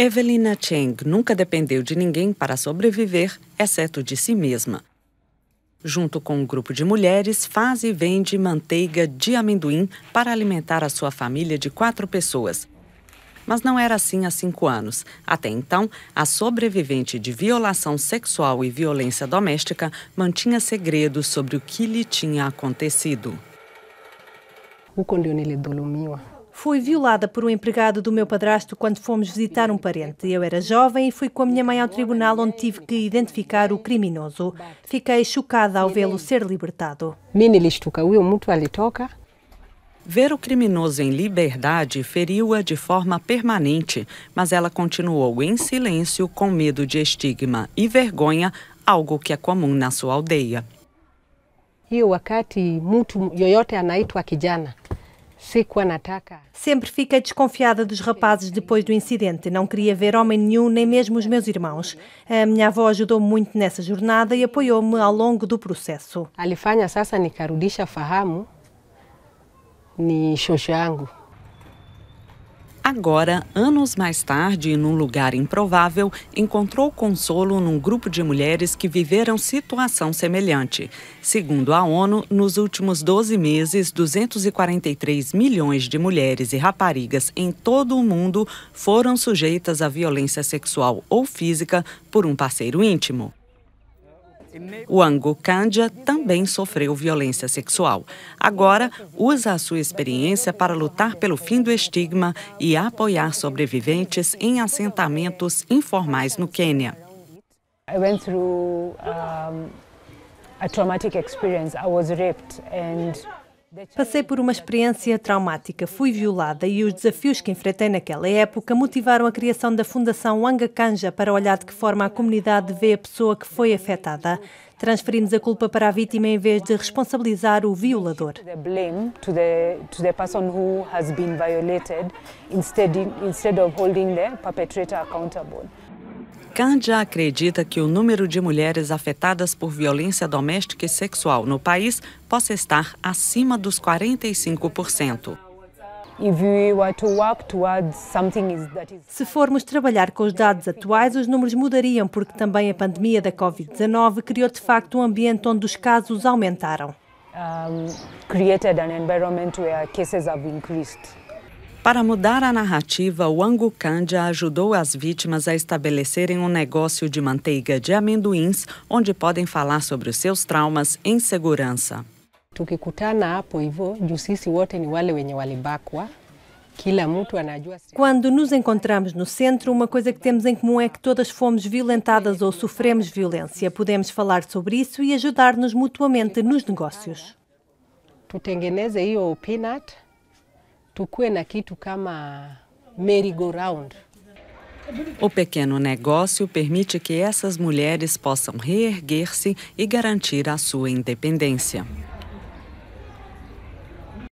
Evelina Cheng nunca dependeu de ninguém para sobreviver, exceto de si mesma. Junto com um grupo de mulheres, faz e vende manteiga de amendoim para alimentar a sua família de quatro pessoas. Mas não era assim há cinco anos. Até então, a sobrevivente de violação sexual e violência doméstica mantinha segredos sobre o que lhe tinha acontecido. O Fui violada por um empregado do meu padrasto quando fomos visitar um parente. Eu era jovem e fui com a minha mãe ao tribunal onde tive que identificar o criminoso. Fiquei chocada ao vê-lo ser libertado. Ver o criminoso em liberdade feriu-a de forma permanente, mas ela continuou em silêncio, com medo de estigma e vergonha, algo que é comum na sua aldeia. Sempre fiquei desconfiada dos rapazes depois do incidente. Não queria ver homem nenhum, nem mesmo os meus irmãos. A minha avó ajudou-me muito nessa jornada e apoiou-me ao longo do processo. Alifanya sasa nikarudisha fahamu ni shosho Agora, anos mais tarde, e num lugar improvável, encontrou consolo num grupo de mulheres que viveram situação semelhante. Segundo a ONU, nos últimos 12 meses, 243 milhões de mulheres e raparigas em todo o mundo foram sujeitas a violência sexual ou física por um parceiro íntimo. Wango Kandia também sofreu violência sexual. Agora, usa a sua experiência para lutar pelo fim do estigma e apoiar sobreviventes em assentamentos informais no Quênia. I went through um, a traumatic experience. I was raped and Passei por uma experiência traumática, fui violada e os desafios que enfrentei naquela época motivaram a criação da Fundação Wanga Canja para olhar de que forma a comunidade vê a pessoa que foi afetada. Transferimos a culpa para a vítima em vez de responsabilizar o violador. Cândia acredita que o número de mulheres afetadas por violência doméstica e sexual no país possa estar acima dos 45%. Se formos trabalhar com os dados atuais, os números mudariam, porque também a pandemia da Covid-19 criou de facto um ambiente onde os casos aumentaram. Um, created an environment where cases have increased. Para mudar a narrativa, o Angucândia ajudou as vítimas a estabelecerem um negócio de manteiga de amendoins, onde podem falar sobre os seus traumas em segurança. Quando nos encontramos no centro, uma coisa que temos em comum é que todas fomos violentadas ou sofremos violência. Podemos falar sobre isso e ajudar-nos mutuamente nos negócios. Tutengeneze o peanut na kitu kama merry-go-round. O pequeno negócio permite que essas mulheres possam reerguer-se e garantir a sua independência.